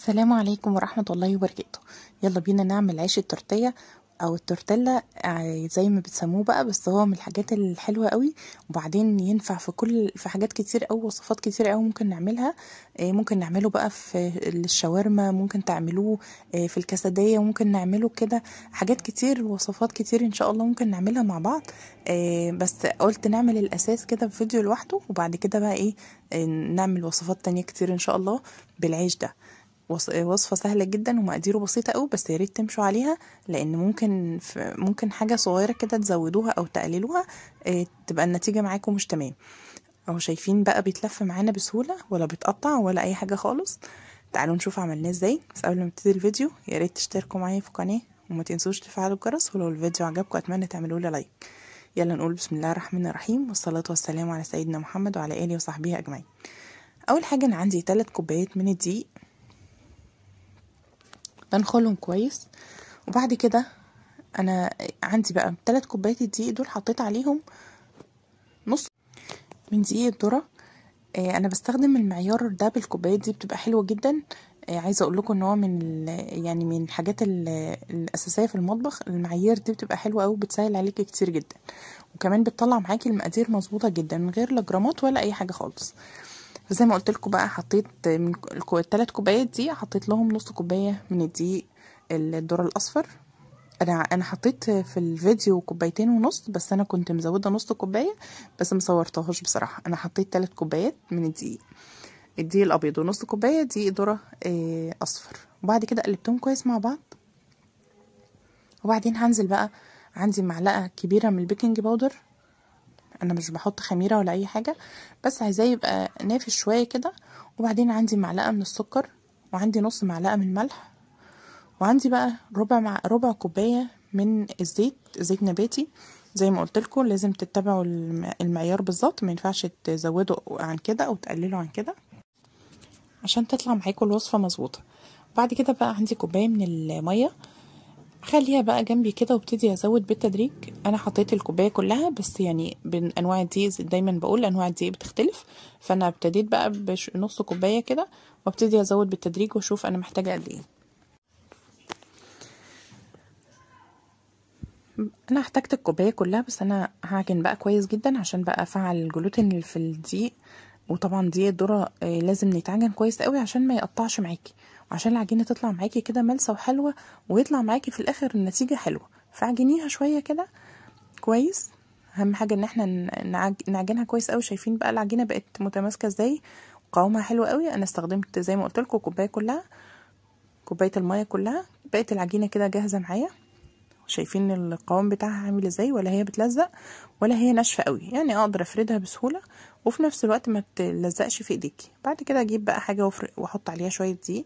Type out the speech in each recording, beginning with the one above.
السلام عليكم ورحمة الله وبركاته يلا بينا نعمل عيش التورتية او التورتيلا آه، زي ما بتسموه بقى بس هو من الحاجات الحلوه قوي وبعدين ينفع في كل في حاجات كتير او وصفات كتير او ممكن نعملها آه، ممكن نعمله بقى في الشاورما ممكن تعملوه آه، في الكسديه ممكن نعمله كده حاجات كتير وصفات كتير ان شاء الله ممكن نعملها مع بعض بس قلت نعمل الاساس كده في فيديو لوحده وبعد كده بقى ايه نعمل وصفات تانية كتير ان شاء الله بالعيش ده وصفة سهلة جدا ومقاديره بسيطة قوي بس يا ريت تمشوا عليها لأن ممكن ممكن حاجة صغيرة كده تزودوها أو تقللوها آه، تبقى النتيجة معاكم مش تمام أهو شايفين بقى بيتلف معانا بسهولة ولا بيتقطع ولا أي حاجة خالص تعالوا نشوف عملناه ازاي بس قبل ما نبتدي الفيديو يا ريت تشتركوا معايا في القناة وما تنسوش تفعلوا الجرس ولو الفيديو عجبكم أتمنى تعملوا لي لايك يلا نقول بسم الله الرحمن الرحيم والصلاة والسلام على سيدنا محمد وعلى آله وصحبه أجمعين أول حاجة أنا عندي 3 كوبايات من الدقيق بنخلهم كويس وبعد كده انا عندي بقى ثلاث كوبايات الدقيق دول حطيت عليهم نص من دقيق الذره آه، انا بستخدم المعيار ده بالكوبايات دي بتبقى حلوه جدا آه، عايزه اقول لكم ان هو من يعني من الحاجات الاساسيه في المطبخ المعايير دي بتبقى حلوه قوي بتسهل عليكي كتير جدا وكمان بتطلع معاكي المقادير مظبوطه جدا من غير لا جرامات ولا اي حاجه خالص زي ما قلت لكم بقى حطيت من الثلاث كوبايات دي حطيت لهم نص كوبايه من الدقيق الذره الاصفر انا انا حطيت في الفيديو كوبايتين ونص بس انا كنت مزوده نص كوبايه بس مصورتهاش بصراحه انا حطيت ثلاث كوبايات من الدقيق الدقيق الابيض ونص كوبايه دقيق ذره آه، اصفر وبعد كده قلبتهم كويس مع بعض وبعدين هنزل بقى عندي معلقه كبيره من البيكنج باودر انا مش بحط خميره ولا اي حاجه بس عايزاه يبقى نافش شويه كده وبعدين عندي معلقه من السكر وعندي نص معلقه من الملح وعندي بقى ربع مع ربع كوبايه من الزيت زيت نباتي زي ما قلت لكم لازم تتبعوا المعيار بالظبط ما ينفعش تزودوا عن كده او تقللوا عن كده عشان تطلع معاكم الوصفه مظبوطه بعد كده بقى عندي كوبايه من الميه خليها بقى جنبي كده وابتدي ازود بالتدريج انا حطيت الكوبايه كلها بس يعني بين انواع الدقيق دايما بقول انواع الدقيق بتختلف فانا ابتديت بقى بنص كوبايه كده وابتدي ازود بالتدريج واشوف انا محتاجه قد ايه انا احتجت الكوبايه كلها بس انا هعجن بقى كويس جدا عشان بقى افعل الجلوتين اللي في الدقيق وطبعا دقيق الذره آه، لازم نتعجن كويس قوي عشان ما يقطعش معاكي عشان العجينه تطلع معاكي كده ملسه وحلوه ويطلع معاكي في الاخر النتيجه حلوه فعجنيها شويه كده كويس اهم حاجه ان احنا نعجنها كويس قوي شايفين بقى العجينه بقت متماسكه ازاي وقوامها حلو قوي انا استخدمت زي ما قلت لكم كوبايه كلها كوبايه الميه كلها بقت العجينه كده جاهزه معايا شايفين القوام بتاعها عامل ازاي ولا هي بتلزق ولا هي ناشفه قوي يعني اقدر افردها بسهوله وفي نفس الوقت ما تلزقش في ايديكي بعد كده اجيب بقى حاجه واحط عليها شويه دقيق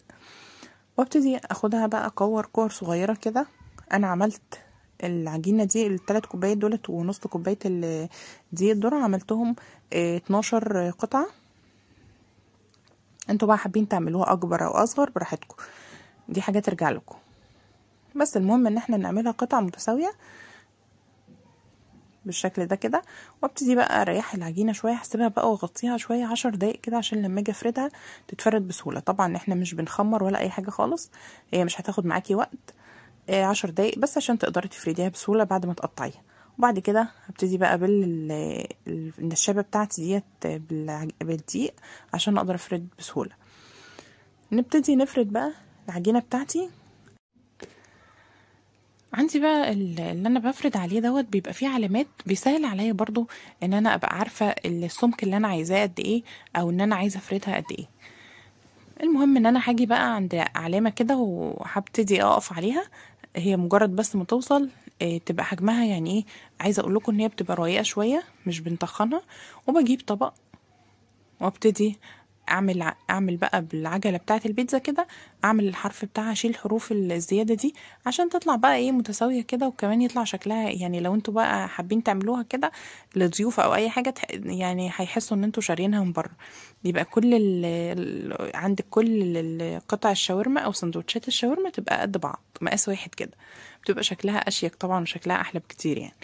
وابتدي اخدها بقى اكور كور صغيره كده انا عملت العجينه دي الثلاث كوبايات دولت ونص كوبايه الدقيق الذره عملتهم آه، اتناشر قطعه انتوا بقى حابين تعملوها اكبر او اصغر براحتكم دي حاجه ترجع لكم بس المهم ان احنا نعملها قطع متساويه بالشكل ده كده وابتدي بقى اريح العجينه شويه هسيبها بقى واغطيها شويه عشر دقايق كده عشان لما اجي افردها تتفرد بسهوله طبعا احنا مش بنخمر ولا اي حاجه خالص هي مش هتاخد معاكي وقت آه، عشر دقايق بس عشان تقدري تفرديها بسهوله بعد ما تقطعيها وبعد كده هبتدي بقى بالنشابه بتاعتي ديت بالدقيق عشان اقدر افرد بسهوله نبتدي نفرد بقى العجينه بتاعتي عندي بقى اللي انا بفرد عليه دوت بيبقى فيه علامات بيسهل عليا برضو ان انا ابقى عارفه السمك اللي انا عايزاه قد ايه او ان انا عايزه افردها قد ايه المهم ان انا هاجي بقى عند علامه كده وهبتدي اقف عليها هي مجرد بس ما توصل إيه تبقى حجمها يعني ايه عايزه اقول لكم ان هي بتبقى رقيقه شويه مش بنطخنها وبجيب طبق وابتدي اعمل اعمل بقى بالعجله بتاعه البيتزا كده اعمل الحرف بتاعها اشيل الحروف الزياده دي عشان تطلع بقى ايه متساويه كده وكمان يطلع شكلها يعني لو انتوا بقى حابين تعملوها كده لضيوف او اي حاجه يعني هيحسوا ان انتوا شاريينها من بره يبقى كل ال عندك كل قطع الشاورما او سندوتشات الشاورما تبقى قد بعض مقاس واحد كده بتبقى شكلها اشيك طبعا وشكلها احلى بكتير يعني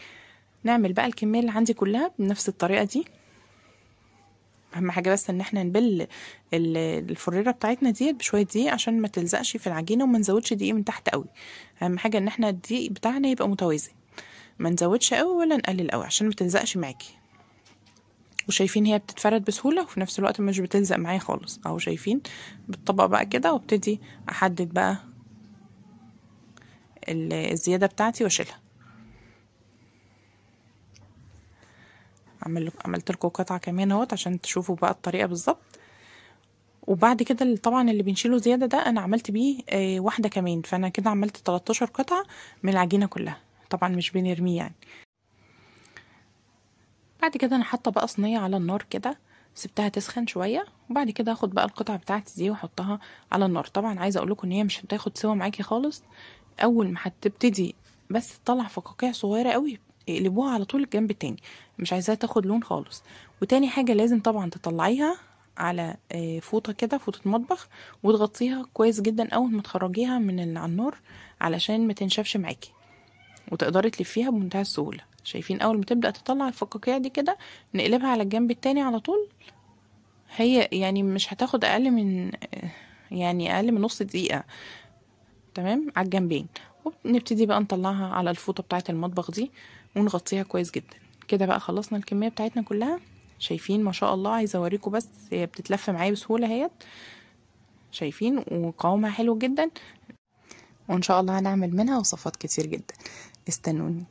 نعمل بقى الكميه اللي عندي كلها بنفس الطريقه دي اهم حاجه بس ان احنا نبل الفريره بتاعتنا ديت بشويه دقيق عشان ما تلزقش في العجينه وما نزودش دقيق من تحت قوي اهم حاجه ان احنا الدقيق بتاعنا يبقى متوازن ما نزودش قوي ولا نقلل قوي عشان ما تلزقش معاكي وشايفين هي بتتفرد بسهوله وفي نفس الوقت مش بتلزق معايا خالص اهو شايفين بالطبق بقى كده وابتدي احدد بقى الزياده بتاعتي واشيلها عمل عملت لكم قطعه كمان اهوت عشان تشوفوا بقى الطريقه بالظبط وبعد كده طبعا اللي بنشيله زياده ده انا عملت بيه آه، واحده كمان فانا كده عملت 13 قطعه من العجينه كلها طبعا مش بنرميه يعني بعد كده انا حاطه بقى صينيه على النار كده سبتها تسخن شويه وبعد كده هاخد بقى القطعه بتاعتي دي واحطها على النار طبعا عايزه اقول لكم ان هي مش هتاخد سوا معاكي خالص اول ما هتبتدي بس تطلع فقاقيع صغيره قوي يقلبوها على طول الجنب التاني مش عايزاها تاخد لون خالص وتاني حاجة لازم طبعا تطلعيها على آه، فوطة كده فوطة مطبخ وتغطيها كويس جدا أول ما تخرجيها من على النار علشان ما تنشفش معاكي وتقدري تلفيها بمنتهى السهولة شايفين أول ما تبدأ تطلع الفقاقيع دي كده نقلبها على الجنب التاني على طول هي يعني مش هتاخد أقل من آه، يعني أقل من نص دقيقة تمام على الجنبين وبنبتدي بقى نطلعها على الفوطة بتاعة المطبخ دي ونغطيها كويس جدا كده بقى خلصنا الكمية بتاعتنا كلها شايفين ما شاء الله عايزه اوريكم بس هي بتتلف معايا بسهوله اهيت شايفين وقوامها حلو جدا وان شاء الله هنعمل منها وصفات كتير جدا استنوني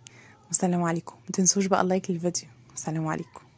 والسلام عليكم متنسوش بقى لايك للفيديو السلام عليكم